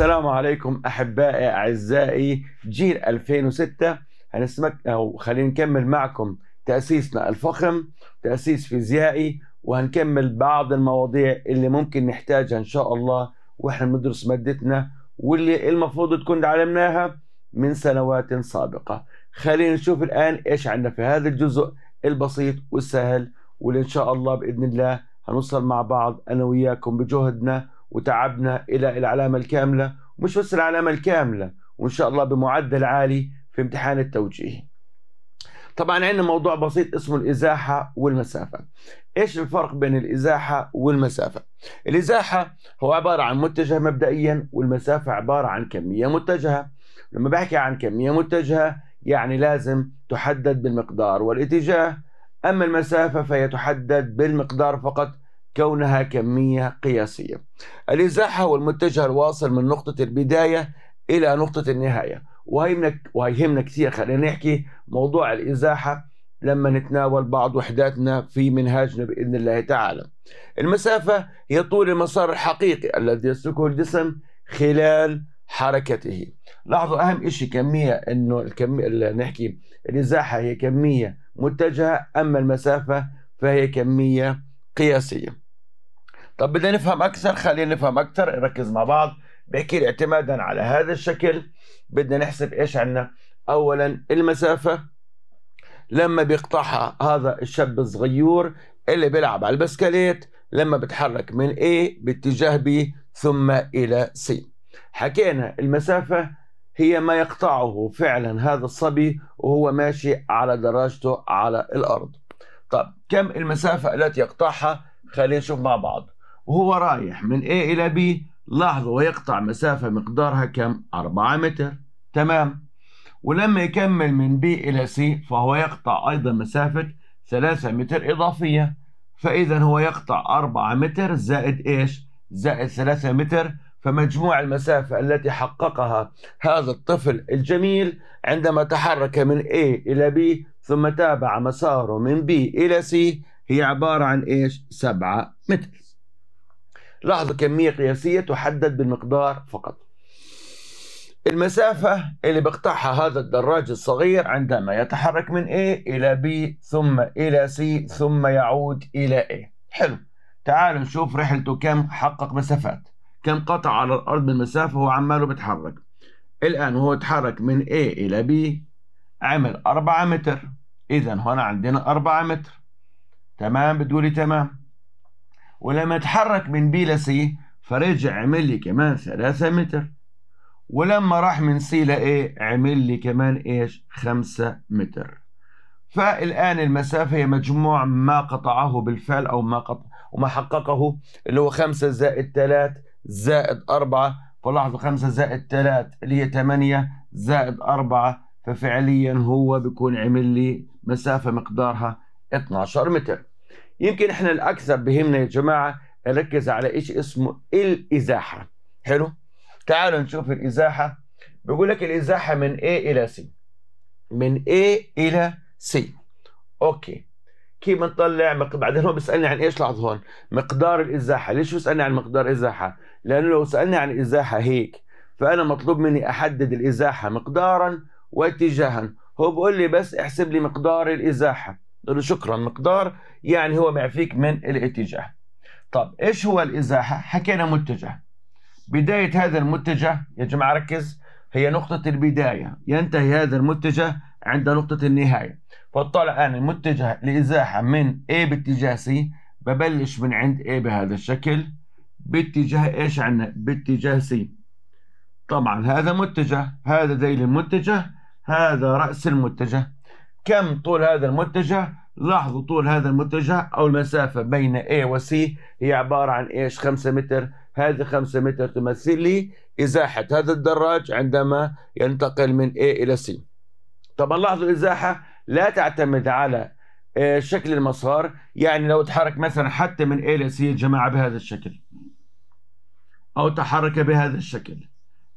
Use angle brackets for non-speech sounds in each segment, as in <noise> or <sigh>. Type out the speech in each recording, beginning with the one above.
السلام عليكم احبائي اعزائي جيل 2006 هنسمك او خلينا نكمل معكم تاسيسنا الفخم تاسيس فيزيائي وهنكمل بعض المواضيع اللي ممكن نحتاجها ان شاء الله واحنا بندرس مادتنا واللي المفروض تكون علمناها من سنوات سابقه خلينا نشوف الان ايش عندنا في هذا الجزء البسيط والسهل واللي ان شاء الله باذن الله هنوصل مع بعض انا وياكم بجهدنا وتعبنا الى العلامه الكامله ومش بس العلامه الكامله وان شاء الله بمعدل عالي في امتحان التوجيهي طبعا عندنا موضوع بسيط اسمه الازاحه والمسافه ايش الفرق بين الازاحه والمسافه الازاحه هو عباره عن متجه مبدئيا والمسافه عباره عن كميه متجهه لما بحكي عن كميه متجهه يعني لازم تحدد بالمقدار والاتجاه اما المسافه فهي تحدد بالمقدار فقط كونها كمية قياسية الإزاحة هو المتجه الواصل من نقطة البداية إلى نقطة النهاية وهيهمنا وهيهمنا كثير خلينا نحكي موضوع الإزاحة لما نتناول بعض وحداتنا في منهاجنا بإذن الله تعالى المسافة هي طول المسار الحقيقي الذي يسلكه الجسم خلال حركته لاحظوا أهم شيء كمية أنه الكمية اللي نحكي الإزاحة هي كمية متجهة أما المسافة فهي كمية قياسية طب بدنا نفهم اكثر خلينا نفهم اكثر نركز مع بعض بحكي اعتمادا على هذا الشكل بدنا نحسب ايش عندنا اولا المسافه لما بيقطعها هذا الشاب الصغيور اللي بيلعب على البسكليت لما بتحرك من A باتجاه B ثم إلى C حكينا المسافة هي ما يقطعه فعلا هذا الصبي وهو ماشي على دراجته على الأرض طب كم المسافة التي يقطعها خلينا نشوف مع بعض وهو رايح من A إلى B لاحظ ويقطع مسافة مقدارها كم؟ 4 متر تمام ولما يكمل من B إلى C فهو يقطع أيضا مسافة 3 متر إضافية فإذا هو يقطع 4 متر زائد إيش؟ زائد 3 متر فمجموع المسافة التي حققها هذا الطفل الجميل عندما تحرك من A إلى B ثم تابع مساره من B إلى C هي عبارة عن إيش؟ 7 متر لاحظوا كمية قياسية تحدد بالمقدار فقط المسافة اللي بقطعها هذا الدراج الصغير عندما يتحرك من A إلى B ثم إلى C ثم يعود إلى A حلو تعالوا نشوف رحلته كم حقق مسافات كم قطع على الأرض من مسافة وهو عماله بيتحرك الآن وهو تحرك من A إلى B عمل 4 متر إذا هنا عندنا 4 متر تمام بتقولي تمام ولما تحرك من بي لسي فرجع عمل لي كمان ثلاثة متر ولما راح من سي لأي عمل لي كمان إيش خمسة متر فالآن المسافة هي مجموع ما قطعه بالفعل أو ما قط... وما حققه اللي هو خمسة زائد ثلاث زائد أربعة فلاحظوا خمسة زائد ثلاث اللي هي ثمانية زائد أربعة ففعليا هو بيكون عمل لي مسافة مقدارها 12 متر يمكن احنا الاكثر بهمنا يا جماعه نركز على ايش اسمه الازاحه حلو تعالوا نشوف الازاحه بيقول لك الازاحه من A الى C من A الى C اوكي كيف بنطلع بعدين هو بيسالني عن ايش لاحظ هون مقدار الازاحه ليش بيسالني عن مقدار الازاحه لانه لو سالني عن الازاحه هيك فانا مطلوب مني احدد الازاحه مقدارا واتجاها هو بيقول لي بس احسب لي مقدار الازاحه له شكرا مقدار يعني هو معفيك من الاتجاه طب ايش هو الازاحه حكينا متجه بدايه هذا المتجه يا جماعه ركز هي نقطه البدايه ينتهي هذا المتجه عند نقطه النهايه فطلع انا متجه لازاحه من A باتجاه C ببلش من عند A بهذا الشكل باتجاه ايش عندنا باتجاه C طبعا هذا متجه هذا ذيل المتجه هذا راس المتجه كم طول هذا المتجه لاحظوا طول هذا المتجه أو المسافة بين A و C هي عبارة عن إيش 5 متر هذه 5 متر تمثل لي إزاحة هذا الدراج عندما ينتقل من A إلى C طبعا لاحظوا الإزاحة لا تعتمد على آه، شكل المسار يعني لو تحرك مثلا حتى من A إلى C يا جماعة بهذا الشكل أو تحرك بهذا الشكل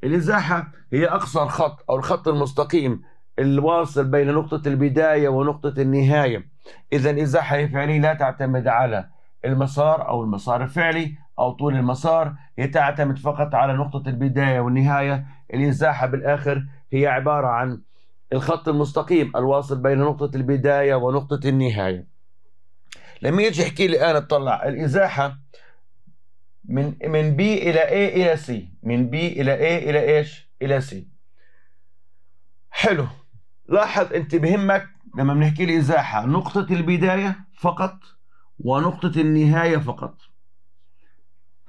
الإزاحة هي أقصر خط أو الخط المستقيم الواصل بين نقطة البداية ونقطة النهاية إذا إزاحة فعلي لا تعتمد على المسار أو المسار الفعلي أو طول المسار هي تعتمد فقط على نقطة البداية والنهاية الإزاحة بالآخر هي عبارة عن الخط المستقيم الواصل بين نقطة البداية ونقطة النهاية لما يجي يحكي لي أنا أطلع الإزاحة من من بي إلى A إلى C من بي إلى A إلى إيش إلى C حلو لاحظ انت بهمك لما بنحكي الازاحه نقطه البدايه فقط ونقطه النهايه فقط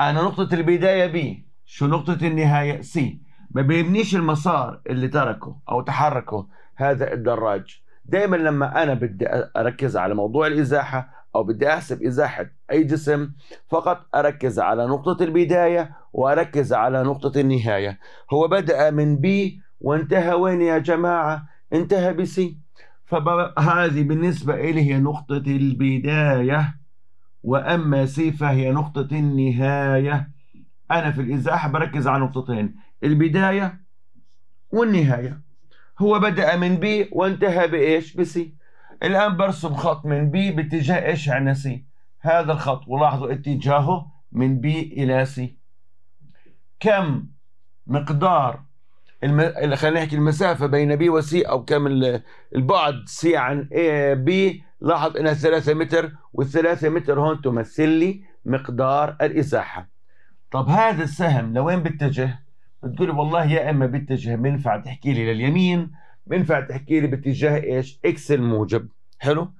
انا نقطه البدايه بي شو نقطه النهايه سي ما بيبنيش المسار اللي تركه او تحركه هذا الدراج دائما لما انا بدي اركز على موضوع الازاحه او بدي احسب ازاحه اي جسم فقط اركز على نقطه البدايه واركز على نقطه النهايه هو بدا من بي وانتهى وين يا جماعه انتهى بسي فهذه بالنسبة إلي هي نقطة البداية وأما سي فهي نقطة النهاية أنا في الإزاحة بركز على نقطتين البداية والنهاية هو بدأ من بي وانتهى بإيش بسي الآن برسم خط من بي باتجاه إيش عنا يعني سي هذا الخط ولاحظوا اتجاهه من بي إلى سي كم مقدار الم... خلينا نحكي المسافة بين بي وسي أو كم البعد سي عن بي لاحظ إنها 3 متر والثلاثة متر هون تمثل لي مقدار الإزاحة طب هذا السهم لوين بيتجه؟ بتقول والله يا إما بيتجه بينفع تحكي لي لليمين بينفع تحكي لي باتجاه إيش؟ إكس الموجب حلو؟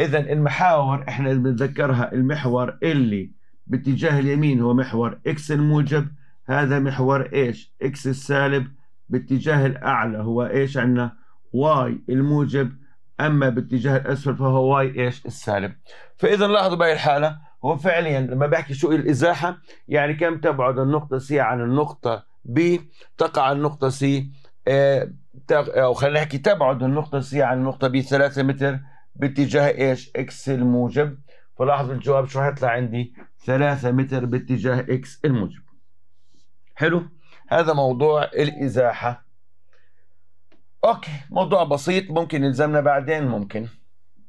إذا المحاور إحنا بنتذكرها المحور اللي باتجاه اليمين هو محور إكس الموجب هذا محور إيش؟ إكس السالب باتجاه الأعلى هو إيش عندنا واي الموجب أما باتجاه الأسفل فهو واي إيش السالب فإذا لاحظوا بهي الحالة هو فعليا لما بحكي شو الإزاحة يعني كم تبعد النقطة سي عن النقطة بي تقع النقطة سي آه، او خلينا نحكي تبعد النقطة سي عن النقطة بي 3 متر باتجاه ايش؟ اكس الموجب فلاحظ الجواب شو حيطلع عندي؟ 3 متر باتجاه اكس الموجب حلو؟ هذا موضوع الإزاحة أوكي موضوع بسيط ممكن يلزمنا بعدين ممكن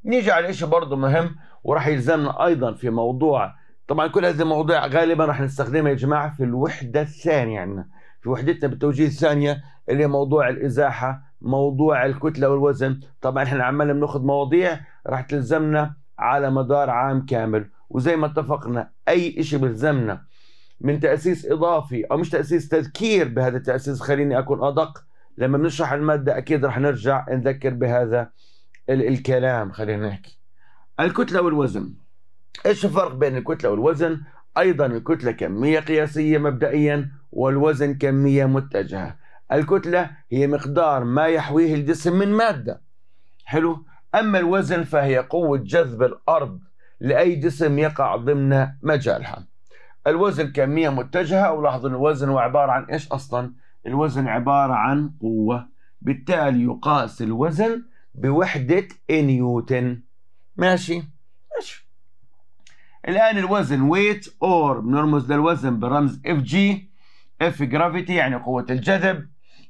نيجي على شيء برضه مهم وراح يلزمنا أيضا في موضوع طبعا كل هذه المواضيع غالبا راح نستخدمها يا جماعة في الوحدة الثانية عندنا في وحدتنا بالتوجيه الثانية اللي هي موضوع الإزاحة موضوع الكتلة والوزن طبعا احنا عمالنا بناخذ مواضيع راح تلزمنا على مدار عام كامل وزي ما اتفقنا أي شيء بيلزمنا من تاسيس اضافي او مش تاسيس تذكير بهذا التاسيس خليني اكون ادق لما بنشرح الماده اكيد رح نرجع نذكر بهذا ال الكلام خلينا نحكي الكتله والوزن ايش الفرق بين الكتله والوزن ايضا الكتله كميه قياسيه مبدئيا والوزن كميه متجهه الكتله هي مقدار ما يحويه الجسم من ماده حلو اما الوزن فهي قوه جذب الارض لاي جسم يقع ضمن مجالها الوزن كمية متجهة أو لاحظوا أن الوزن هو عبارة عن إيش أصلا الوزن عبارة عن قوة بالتالي يقاس الوزن بوحدة نيوتن ماشي ماشي الآن الوزن ويت أور بنرمز للوزن برمز اف جي اف جرافيتي يعني قوة الجذب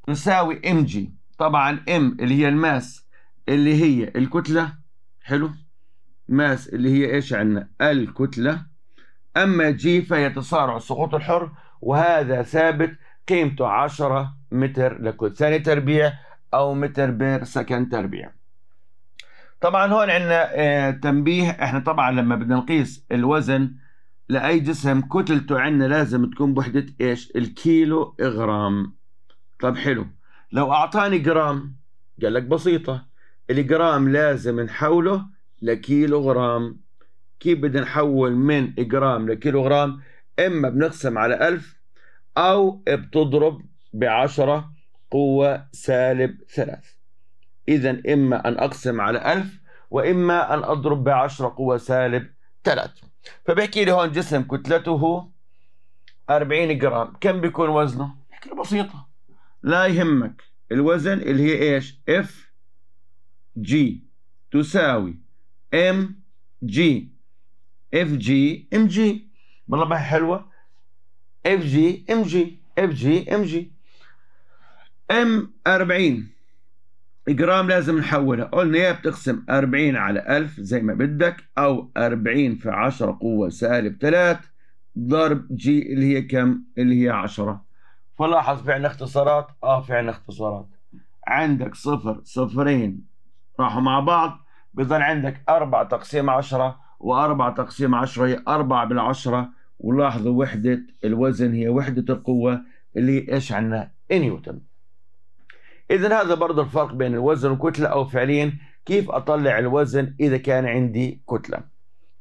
نساوي ام جي طبعا ام اللي هي الماس اللي هي الكتلة حلو ماس اللي هي ايش عندنا الكتلة أما جي فهي تسارع السقوط الحر وهذا ثابت قيمته 10 متر لكل ثانية تربيع أو متر بير سكند تربيع طبعا هون عندنا آه، تنبيه احنا طبعا لما بدنا نقيس الوزن لأي جسم كتلته عندنا لازم تكون بوحدة ايش؟ الكيلو غرام طب حلو لو أعطاني جرام قال لك بسيطة الجرام لازم نحوله لكيلو غرام كيف بدنا نحول من جرام لكيلوغرام اما بنقسم على 1000 او بتضرب ب 10 قوة سالب 3 اذا اما ان اقسم على 1000 واما ان اضرب ب 10 قوة سالب 3 فبحكي لي هون جسم كتلته 40 جرام كم بيكون وزنه؟ بحكي له بسيطة لا يهمك الوزن اللي هي ايش؟ اف جي تساوي ام جي اف جي ام جي هي حلوه اف جي ام جي اف جي ام جي ام 40 جرام لازم نحولها قلنا يا بتقسم 40 على 1000 زي ما بدك او 40 في 10 قوه سالب 3 ضرب جي اللي هي كم اللي هي 10 فلاحظ في عندنا اختصارات اه في عندنا اختصارات عندك صفر صفرين راحوا مع بعض بيظل عندك 4 تقسيم 10 وأربعة تقسيم عشرة هي أربعة بالعشرة ولاحظوا وحدة الوزن هي وحدة القوة اللي إيش عنا نيوتن إذا هذا برضه الفرق بين الوزن والكتلة أو فعليا كيف أطلع الوزن إذا كان عندي كتلة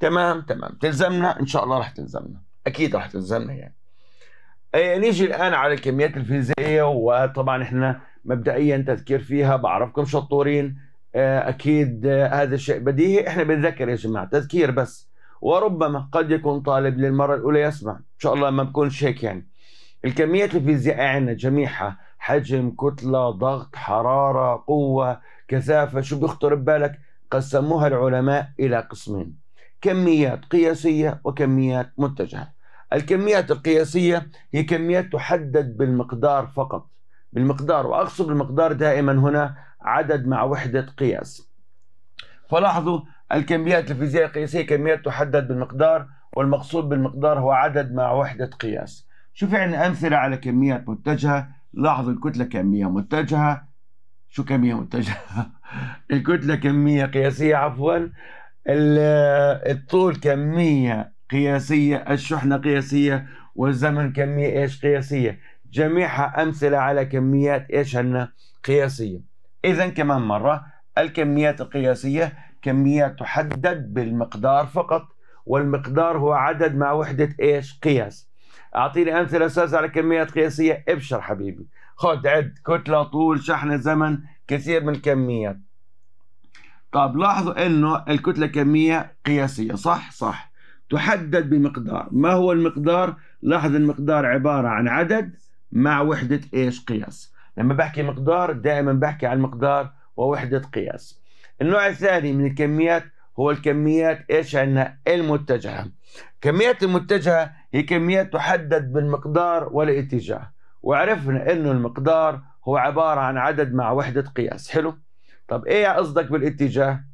تمام تمام تلزمنا إن شاء الله راح تلزمنا أكيد راح تلزمنا يعني أي نيجي الآن على الكميات الفيزيائية وطبعا إحنا مبدئيا تذكير فيها بعرفكم شطورين آه، اكيد آه، هذا الشيء بديهي احنا بنذكر يا جماعه تذكير بس وربما قد يكون طالب للمره الاولى يسمع ان شاء الله ما بكونش هيك يعني الكميات الفيزيائيه عندنا جميعها حجم كتله ضغط حراره قوه كثافه شو بيخطر ببالك قسموها العلماء الى قسمين كميات قياسيه وكميات متجهه الكميات القياسيه هي كميات تحدد بالمقدار فقط بالمقدار واقصد بالمقدار دائما هنا عدد مع وحدة قياس فلاحظوا الكميات الفيزيائية القياسية كميات تحدد بالمقدار والمقصود بالمقدار هو عدد مع وحدة قياس شوف عندنا أمثلة على كميات متجهة لاحظوا الكتلة كمية متجهة شو كمية متجهة <laughs> الكتلة كمية قياسية عفوا الطول كمية قياسية الشحنة قياسية والزمن كمية ايش قياسية جميعها أمثلة على كميات ايش هن قياسية إذا كمان مرة الكميات القياسية كميات تحدد بالمقدار فقط والمقدار هو عدد مع وحدة إيش قياس أعطيني أمثلة أساس على كميات قياسية ابشر حبيبي خد عد كتلة طول شحنة زمن كثير من الكميات طب لاحظوا أنه الكتلة كمية قياسية صح صح تحدد بمقدار ما هو المقدار لاحظ المقدار عبارة عن عدد مع وحدة إيش قياس لما بحكي مقدار دائما بحكي عن مقدار ووحدة قياس النوع الثاني من الكميات هو الكميات ايش عندنا المتجهة كميات المتجهة هي كميات تحدد بالمقدار والاتجاه وعرفنا انه المقدار هو عبارة عن عدد مع وحدة قياس حلو طب ايه قصدك بالاتجاه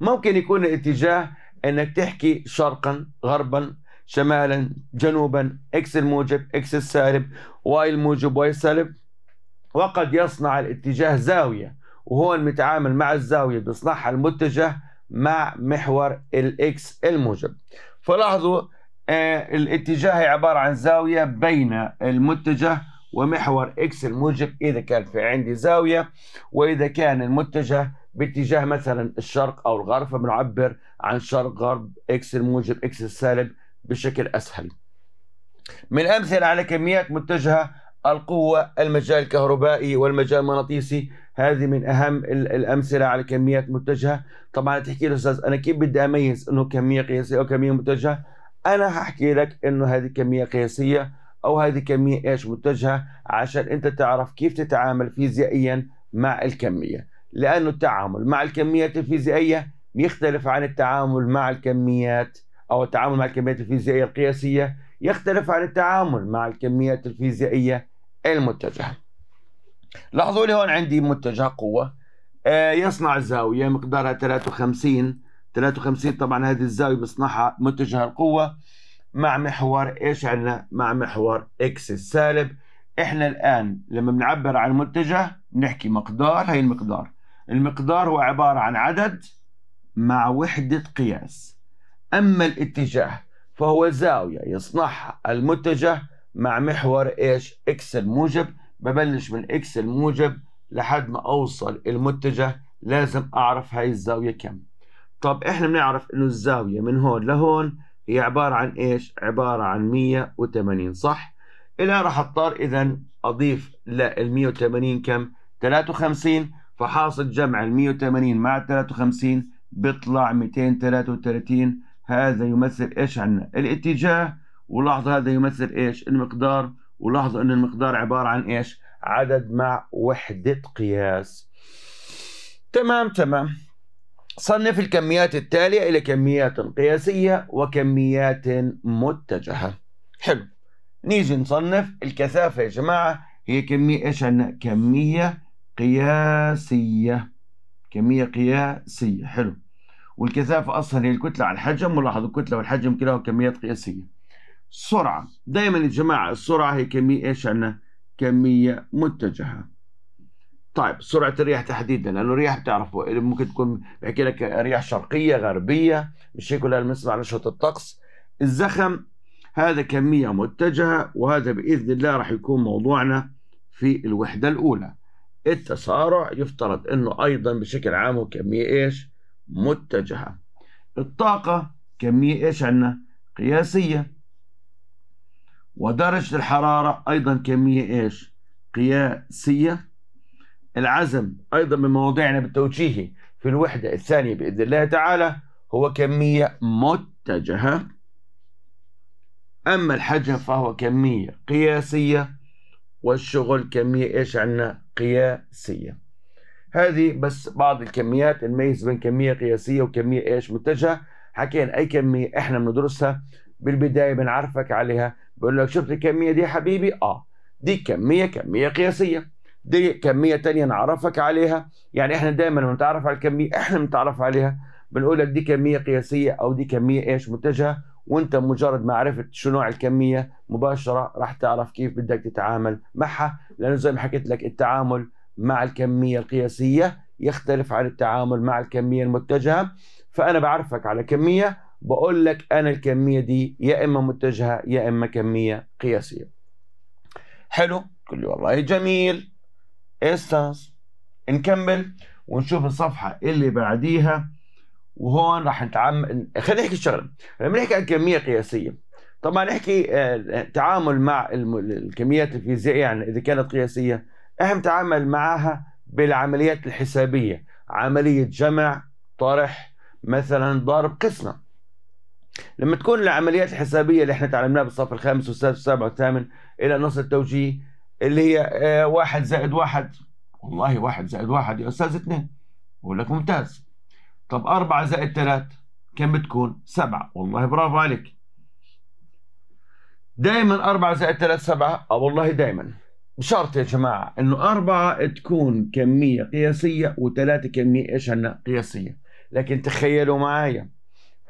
ممكن يكون الاتجاه انك تحكي شرقا غربا شمالا جنوبا اكس الموجب اكس السالب واي الموجب واي السالب وقد يصنع الاتجاه زاوية وهون متعامل مع الزاوية بيصنعها المتجه مع محور الاكس الموجب فلاحظوا آه، الاتجاه عبارة عن زاوية بين المتجه ومحور اكس الموجب اذا كان في عندي زاوية واذا كان المتجه باتجاه مثلا الشرق او الغرب فبنعبر عن شرق غرب اكس الموجب اكس السالب بشكل أسهل من أمثلة على كميات متجهة القوة المجال الكهربائي والمجال المغناطيسي هذه من أهم الأمثلة على كميات متجهة طبعا تحكي لي أستاذ أنا كيف بدي أميز أنه كمية قياسية أو كمية متجهة أنا هحكي لك أنه هذه كمية قياسية أو هذه كمية إيش متجهة عشان أنت تعرف كيف تتعامل فيزيائيا مع الكمية لأنه التعامل مع الكميات الفيزيائية يختلف عن التعامل مع الكميات أو التعامل مع الكميات الفيزيائية القياسية يختلف عن التعامل مع الكميات الفيزيائية المتجهة لاحظوا لي هون عندي متجه قوة آه، يصنع زاوية مقدارها 53 53 طبعا هذه الزاوية بصنعها متجه القوة مع محور ايش عندنا؟ مع محور اكس السالب احنا الآن لما بنعبر عن المتجه بنحكي مقدار هي المقدار المقدار هو عبارة عن عدد مع وحدة قياس أما الاتجاه فهو زاوية يصنعها المتجه مع محور إيش إكس الموجب ببلش من إكس الموجب لحد ما أوصل المتجه لازم أعرف هاي الزاوية كم طب إحنا بنعرف إنه الزاوية من هون لهون هي عبارة عن إيش عبارة عن 180 صح إلى راح أضطر إذا أضيف لل 180 كم 53 فحاصل جمع ال 180 مع 53 بيطلع 233 هذا يمثل ايش عندنا الاتجاه ولاحظوا هذا يمثل ايش المقدار ولاحظوا ان المقدار عبارة عن ايش عدد مع وحدة قياس تمام تمام صنف الكميات التالية إلى كميات قياسية وكميات متجهة حلو نيجي نصنف الكثافة يا جماعة هي كمية إيش عندنا كمية قياسية كمية قياسية حلو والكثافة أصلا هي الكتلة على الحجم ولاحظوا الكتلة والحجم كلاهما كميات قياسية سرعة دايما يا جماعة السرعة هي كمية إيش عندنا كمية متجهة طيب سرعة الرياح تحديدا لأنه الرياح بتعرفوا ممكن تكون بحكي لك رياح شرقية غربية مش هيك ولا بنسمع نشرة الطقس الزخم هذا كمية متجهة وهذا بإذن الله راح يكون موضوعنا في الوحدة الأولى التسارع يفترض أنه أيضا بشكل عام هو كمية إيش متجهة الطاقة كمية إيش عندنا قياسية ودرجة الحرارة أيضا كمية إيش قياسية العزم أيضا من مواضيعنا بالتوجيهي في الوحدة الثانية بإذن الله تعالى هو كمية متجهة أما الحجم فهو كمية قياسية والشغل كمية إيش عنا قياسية هذه بس بعض الكميات نميز بين كميه قياسيه وكميه ايش متجهه حكينا اي كميه احنا بندرسها بالبدايه بنعرفك عليها بقول لك شفت الكميه دي حبيبي اه دي كميه كميه قياسيه دي كميه تانية نعرفك عليها يعني احنا دايما بنتعرف على الكميه احنا بنتعرف عليها بنقول لك دي كميه قياسيه او دي كميه ايش متجهه وانت مجرد ما عرفت شو نوع الكميه مباشره راح تعرف كيف بدك تتعامل معها لانه زي ما حكيت لك التعامل مع الكمية القياسية يختلف عن التعامل مع الكمية المتجهة فأنا بعرفك على كمية بقول لك أنا الكمية دي يا إما متجهة يا إما كمية قياسية حلو كل والله جميل استاذ نكمل ونشوف الصفحة اللي بعديها وهون راح نتعامل خلينا نحكي شغله لما نحكي عن كميه قياسيه طبعا نحكي آه، تعامل مع الكميات الفيزيائيه يعني اذا كانت قياسيه احنا بنتعامل معاها بالعمليات الحسابيه عمليه جمع طرح مثلا ضرب قسمه لما تكون العمليات الحسابيه اللي احنا تعلمناها بالصف الخامس والسادس والسابع والثامن الى نص التوجيه اللي هي آه، واحد زائد واحد والله واحد زائد واحد يا استاذ اثنين بقول لك ممتاز طب أربعة زائد ثلاث كم بتكون؟ سبعة والله برافو عليك دايما أربعة زائد ثلاث سبعة أه والله دايما بشرط يا جماعه انه اربعه تكون كميه قياسيه وثلاثه كميه ايش هن قياسيه لكن تخيلوا معايا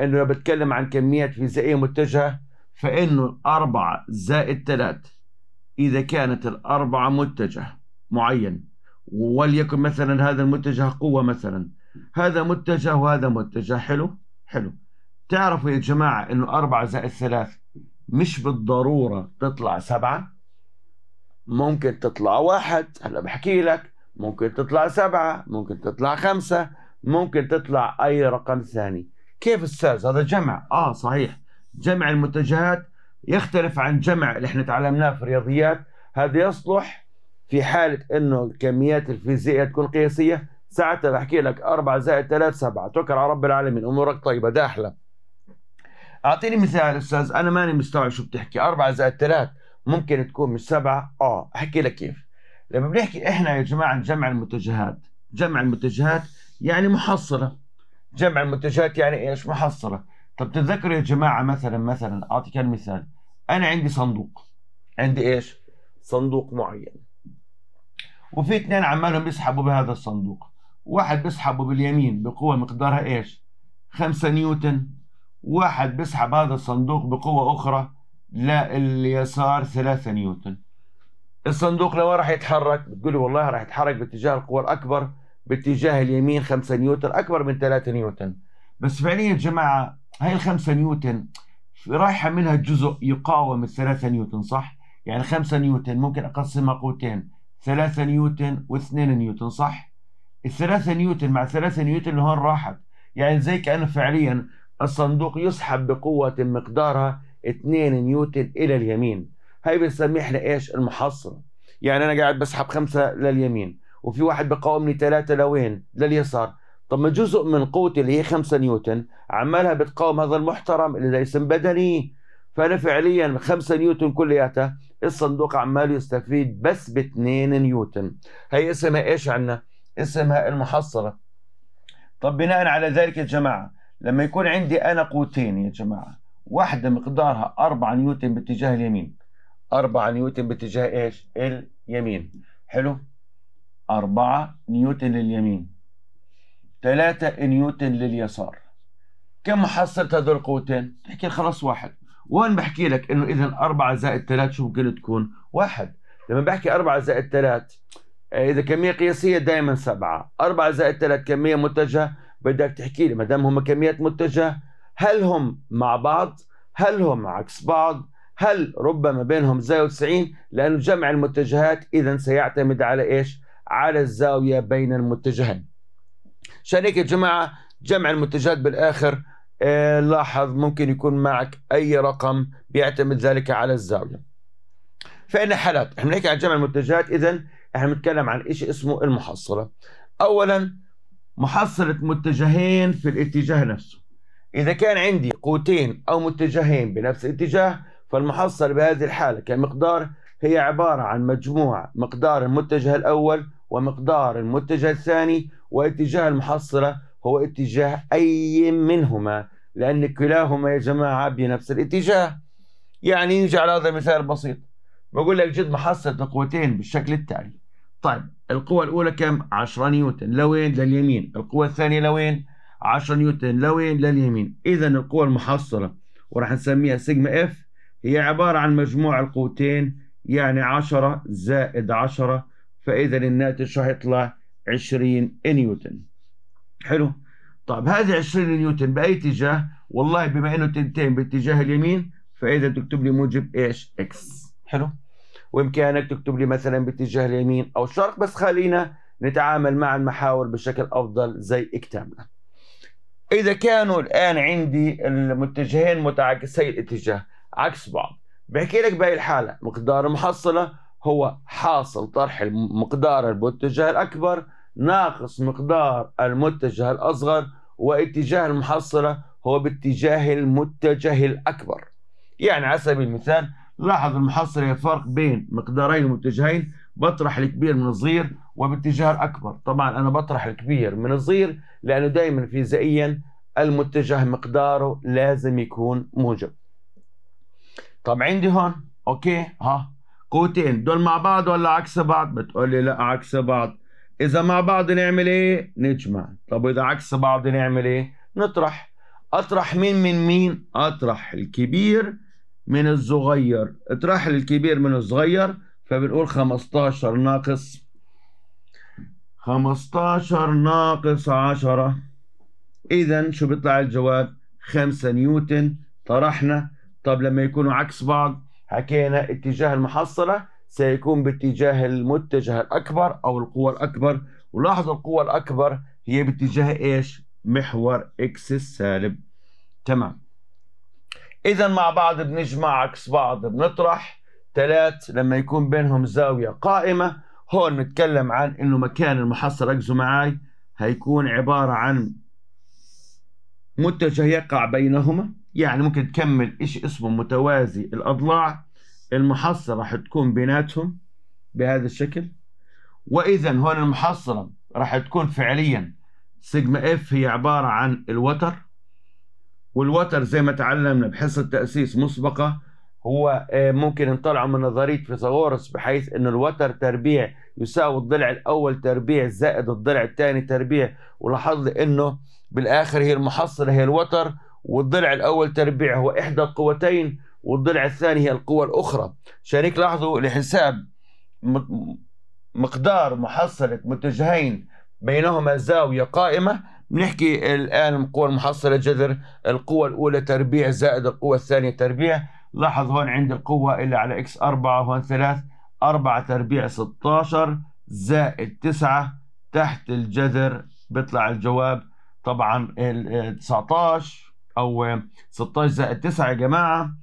انه لو بتكلم عن كميات فيزيائيه متجهه فانه أربعة زائد ثلاث اذا كانت الاربعه متجه معين وليكن مثلا هذا المتجه قوه مثلا هذا متجه وهذا متجه حلو حلو تعرفوا يا جماعه انه اربعة زائد ثلاث مش بالضروره تطلع سبعة ممكن تطلع واحد هلا بحكي لك ممكن تطلع سبعة ممكن تطلع خمسة ممكن تطلع أي رقم ثاني كيف أستاذ هذا جمع آه صحيح جمع المتجهات يختلف عن جمع اللي احنا تعلمناه في الرياضيات هذا يصلح في حالة انه الكميات الفيزيائية تكون قياسية ساعتها بحكي لك اربعة زائد ثلاثة سبعة توكل على رب العالمين امورك طيبة داحلة اعطيني مثال استاذ انا ماني مستوعب شو بتحكي اربعة زائد ثلاثة ممكن تكون مش سبعه اه احكي لك كيف لما بنحكي احنا يا جماعه جمع المتجهات جمع المتجهات يعني محصله جمع المتجهات يعني ايش محصله طب تتذكروا يا جماعه مثلا مثلا اعطيك المثال انا عندي صندوق عندي ايش صندوق معين وفي اثنين عمالهم بيسحبوا بهذا الصندوق واحد بيسحبه باليمين بقوه مقدارها ايش 5 نيوتن واحد بيسحب هذا الصندوق بقوه اخرى لليسار 3 نيوتن الصندوق لما راح يتحرك بتقول والله راح يتحرك باتجاه القوى الأكبر باتجاه اليمين 5 نيوتن أكبر من 3 نيوتن بس فعليا يا جماعة هاي ال 5 نيوتن رايحة منها جزء يقاوم ال 3 نيوتن صح؟ يعني 5 نيوتن ممكن أقسمها قوتين 3 نيوتن و2 نيوتن صح؟ ال 3 نيوتن مع 3 نيوتن هون راحت يعني زي كأنه فعليا الصندوق يسحب بقوة مقدارها 2 نيوتن الى اليمين هي بنسميه احنا ايش المحصله يعني انا قاعد بسحب خمسة لليمين وفي واحد بقاومني ثلاثة لوين لليسار طب ما جزء من قوتي اللي هي 5 نيوتن عمالها بتقاوم هذا المحترم اللي ده اسم بدني فانا فعليا 5 نيوتن كلياتها الصندوق عمال يستفيد بس ب 2 نيوتن هي اسمها ايش عندنا اسمها المحصله طب بناء على ذلك يا جماعه لما يكون عندي انا قوتين يا جماعه واحدة مقدارها 4 نيوتن باتجاه اليمين 4 نيوتن باتجاه ايش؟ اليمين حلو 4 نيوتن لليمين 3 نيوتن لليسار كم حصلت هذول القوتين؟ تحكي خلاص واحد وين بحكي لك انه اذا 4 زائد 3 شو ممكن تكون؟ واحد لما بحكي 4 زائد 3 آه، اذا كميه قياسيه دائما 7 4 زائد 3 كميه متجهه بدك تحكي لي ما دام هم كميات متجهه هل هم مع بعض هل هم عكس بعض هل ربما بينهم زاوية 90 لأن جمع المتجهات إذا سيعتمد على إيش على الزاوية بين المتجهين عشان هيك يا جماعة جمع المتجهات بالآخر آه لاحظ ممكن يكون معك أي رقم بيعتمد ذلك على الزاوية فإن حالات احنا بنحكي عن جمع المتجهات إذا احنا بنتكلم عن إيش اسمه المحصلة أولا محصلة متجهين في الاتجاه نفسه إذا كان عندي قوتين أو متجهين بنفس الاتجاه فالمحصل بهذه الحالة كمقدار هي عبارة عن مجموع مقدار المتجه الأول ومقدار المتجه الثاني واتجاه المحصلة هو اتجاه أي منهما لأن كلاهما يا جماعة بنفس الاتجاه يعني نيجي على هذا المثال بسيط بقول لك جد محصلة القوتين بالشكل التالي طيب القوة الأولى كم؟ 10 نيوتن لوين؟ لليمين القوة الثانية لوين؟ 10 نيوتن لا وين لا اليمين اذا القوة المحصلة وراح نسميها سيجما اف هي عبارة عن مجموع القوتين يعني 10 زائد 10 فاذا الناتج راح يطلع 20 نيوتن حلو طيب هذه 20 نيوتن باي اتجاه والله بما انه تنتين باتجاه اليمين فاذا تكتب لي موجب ايش اكس حلو وامكانك تكتب لي مثلا باتجاه اليمين او الشرق بس خلينا نتعامل مع المحاور بشكل افضل زي اكتامنا إذا كانوا الآن عندي المتجهين متعاكسي الاتجاه عكس بعض بحكي لك بهي الحالة مقدار المحصلة هو حاصل طرح مقدار المتجه الأكبر ناقص مقدار المتجه الأصغر واتجاه المحصلة هو باتجاه المتجه الأكبر يعني على سبيل المثال لاحظ المحصلة هي فرق بين مقدارين المتجهين بطرح الكبير من الصغير وباتجاه الاكبر طبعا انا بطرح الكبير من الصغير لانه دائما فيزيائيا المتجه مقداره لازم يكون موجب طب عندي هون اوكي ها قوتين دول مع بعض ولا عكس بعض بتقول لي لا عكس بعض اذا مع بعض نعمل ايه نجمع طب اذا عكس بعض نعمل ايه نطرح اطرح مين من مين اطرح الكبير من الصغير اطرح الكبير من الصغير فبنقول 15 ناقص 15 ناقص 10 إذا شو بيطلع الجواب 5 نيوتن طرحنا طب لما يكونوا عكس بعض حكينا اتجاه المحصلة سيكون باتجاه المتجه الأكبر أو القوة الأكبر ولاحظوا القوة الأكبر هي باتجاه إيش؟ محور إكس السالب تمام إذا مع بعض بنجمع عكس بعض بنطرح ثلاث لما يكون بينهم زاوية قائمة هون نتكلم عن انه مكان المحصى ركزوا معي هيكون عبارة عن متجه يقع بينهما يعني ممكن تكمل شيء اسمه متوازي الأضلاع المحصلة راح تكون بيناتهم بهذا الشكل وإذا هون المحصلة راح تكون فعليا سيجما اف هي عبارة عن الوتر والوتر زي ما تعلمنا بحصة تأسيس مسبقة هو آه، ممكن نطلعه من نظريه فيثاغورس بحيث ان الوتر تربيع يساوي الضلع الاول تربيع زائد الضلع الثاني تربيع ولاحظ انه بالاخر هي المحصله هي الوتر والضلع الاول تربيع هو احدى القوتين والضلع الثاني هي القوه الاخرى شريك لاحظوا لحساب مقدار محصله متجهين بينهما زاويه قائمه بنحكي الان القوه المحصله جذر القوه الاولى تربيع زائد القوه الثانيه تربيع لاحظ هون عندي القوة اللي على اكس 4 هون 3 4 تربيع 16 زائد 9 تحت الجذر بيطلع الجواب طبعا 19 آه، او 16 زائد 9 يا جماعة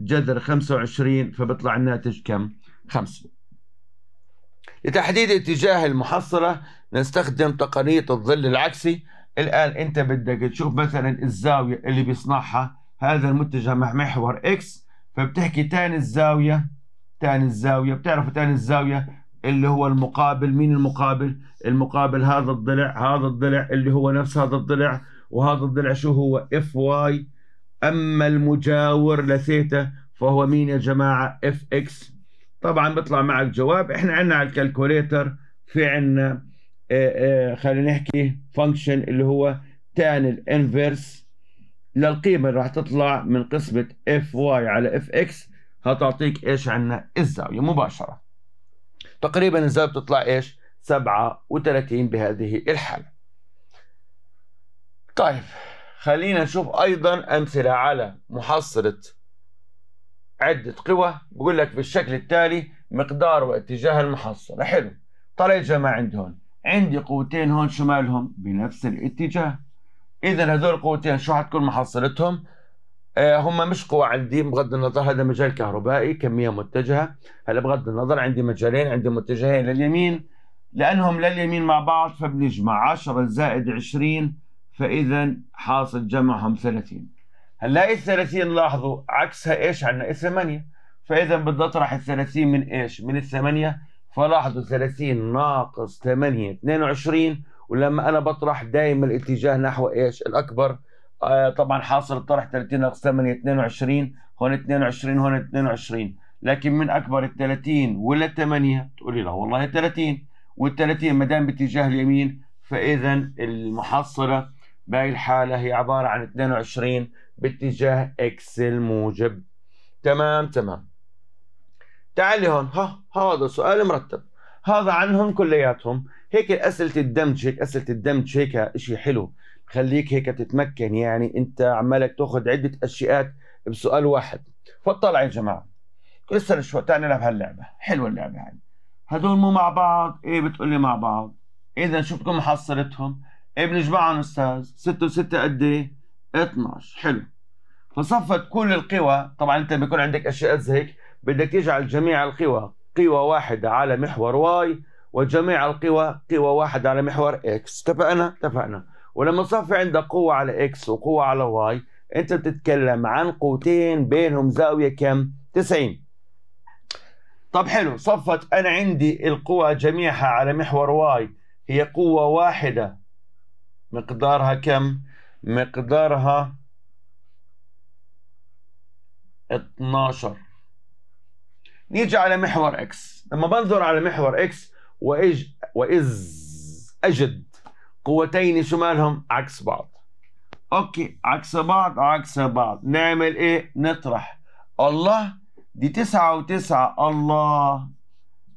جذر 25 فبيطلع الناتج كم؟ 5 لتحديد اتجاه المحصلة نستخدم تقنية الظل العكسي الآن أنت بدك تشوف مثلا الزاوية اللي بيصنعها هذا المتجه مع محور اكس فبتحكي تان الزاويه تان الزاويه بتعرفوا تان الزاويه اللي هو المقابل مين المقابل المقابل هذا الضلع هذا الضلع اللي هو نفس هذا الضلع وهذا الضلع شو هو اف واي اما المجاور لثيتا فهو مين يا جماعه اف اكس طبعا بيطلع معك جواب احنا عندنا على الكالكوليتر في عندنا آه، آه، خلينا نحكي فانكشن اللي هو تان الانفيرس للقيمة اللي راح تطلع من قسمة اف واي على اف اكس هتعطيك ايش عندنا الزاوية مباشرة تقريبا الزاوية بتطلع ايش 37 بهذه الحالة طيب خلينا نشوف ايضا امثلة على محصلة عدة قوى بقول لك بالشكل التالي مقدار واتجاه المحصلة حلو طلع يا جماعة عندهم عندي قوتين هون شمالهم بنفس الاتجاه اذا هذول القوتين شو حتكون محصلتهم؟ آه، هم مش قوى عندي بغض النظر هذا مجال كهربائي كميه متجهه هلا بغض النظر عندي مجالين عندي متجهين لليمين لانهم لليمين مع بعض فبنجمع 10 زائد 20 فاذا حاصل جمعهم 30 هلا إيه ال 30 لاحظوا عكسها ايش عندنا؟ 8 فاذا بدي اطرح ال 30 من ايش؟ من الثمانيه فلاحظوا 30 ناقص 8 22 ولما انا بطرح دائما الاتجاه نحو ايش الاكبر آه طبعا حاصل الطرح 30 ناقص 8 22 هون 22 هون 22 لكن من اكبر ال 30 ولا 8 تقولي لا والله 30 وال 30 ما دام باتجاه اليمين فاذا المحصله بهي الحاله هي عباره عن 22 باتجاه اكس الموجب تمام تمام تعال لي هون ها هذا سؤال مرتب هذا عنهم كلياتهم هيك اسئله الدمج هيك اسئله الدمج هيك إشي حلو خليك هيك تتمكن يعني انت عمالك تاخذ عده اشياءات بسؤال واحد فطلع يا جماعه اسأل شوي تعال نلعب هاللعبه حلوه اللعبه هاي هدول مو مع بعض ايه بتقول لي مع بعض اذا شفتكم حصلتهم ايه بنجمعهم استاذ 6 و6 قد ايه 12 حلو فصفت كل القوى طبعا انت بيكون عندك اشياء زي هيك بدك تجعل جميع القوى قوى واحده على محور واي وجميع القوى قوى واحدة على محور اكس اتفقنا اتفقنا ولما صفي عندك قوة على اكس وقوة على واي انت بتتكلم عن قوتين بينهم زاوية كم 90 طب حلو صفت انا عندي القوى جميعها على محور واي هي قوة واحدة مقدارها كم مقدارها 12 نيجي على محور اكس لما بنظر على محور اكس وإج وإز أجد قوتين شمالهم عكس بعض أوكي عكس بعض عكس بعض نعمل إيه نطرح الله دي تسعة وتسعة الله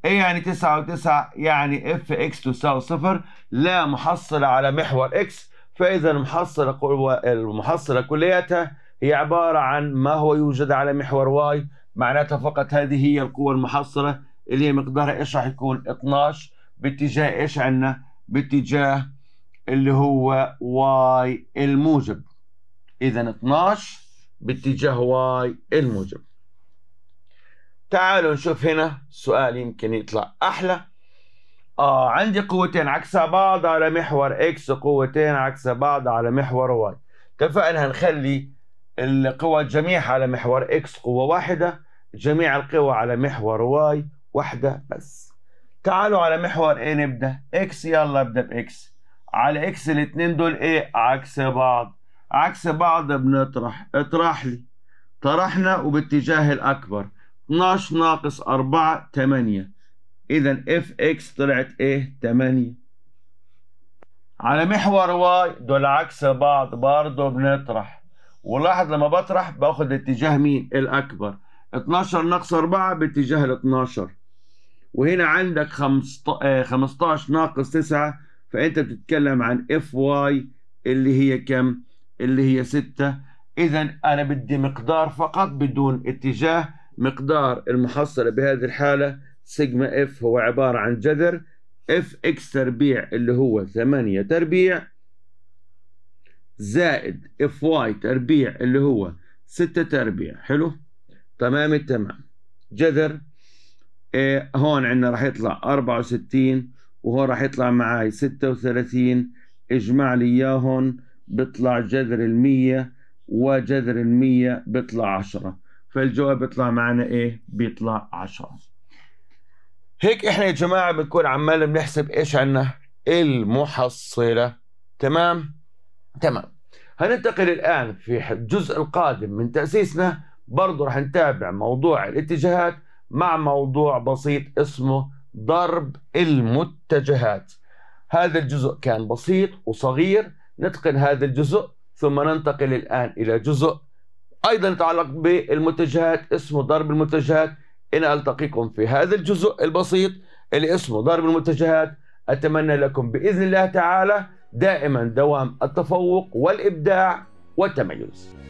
إيه يعني تسعة وتسعة يعني إف إكس تساوي صفر لا محصلة على محور إكس فإذا المحصلة المحصلة كليتها هي عبارة عن ما هو يوجد على محور واي معناتها فقط هذه هي القوة المحصلة اللي هي مقدارها ايش راح يكون 12 باتجاه ايش عندنا باتجاه اللي هو واي الموجب اذا 12 باتجاه واي الموجب تعالوا نشوف هنا سؤال يمكن يطلع احلى آه عندي قوتين عكس بعض على محور اكس وقوتين عكس بعض على محور واي اتفقنا هنخلي القوى جميعها على محور اكس قوة واحدة جميع القوى على محور واي واحدة بس تعالوا على محور ايه نبدأ اكس يلا ابدأ باكس على اكس الاتنين دول ايه عكس بعض عكس بعض بنطرح اطرح لي طرحنا وباتجاه الاكبر 12 ناقص 4 8 اذا اف اكس طلعت ايه 8 على محور واي دول عكس بعض برضه بنطرح ولاحظ لما بطرح باخد اتجاه مين الاكبر 12 ناقص 4 باتجاه ال 12 وهنا عندك 15 آه، ناقص 9 فانت بتتكلم عن اف واي اللي هي كم؟ اللي هي 6 اذا انا بدي مقدار فقط بدون اتجاه مقدار المحصله بهذه الحاله سيجما اف هو عباره عن جذر اف اكس تربيع اللي هو 8 تربيع زائد اف واي تربيع اللي هو 6 تربيع حلو تمام التمام جذر إيه هون عندنا راح يطلع 64 وهون راح يطلع معي 36 اجمع لي اياهم بيطلع جذر ال100 وجذر ال100 بيطلع 10 فالجواب بيطلع معنا ايه بيطلع 10 هيك احنا يا جماعة بنكون عمال بنحسب ايش عندنا المحصلة تمام تمام هننتقل الآن في الجزء القادم من تأسيسنا برضه رح نتابع موضوع الاتجاهات مع موضوع بسيط اسمه ضرب المتجهات هذا الجزء كان بسيط وصغير نتقن هذا الجزء ثم ننتقل الآن إلى جزء أيضا يتعلق بالمتجهات اسمه ضرب المتجهات إن ألتقيكم في هذا الجزء البسيط اللي اسمه ضرب المتجهات أتمنى لكم بإذن الله تعالى دائما دوام التفوق والإبداع والتميز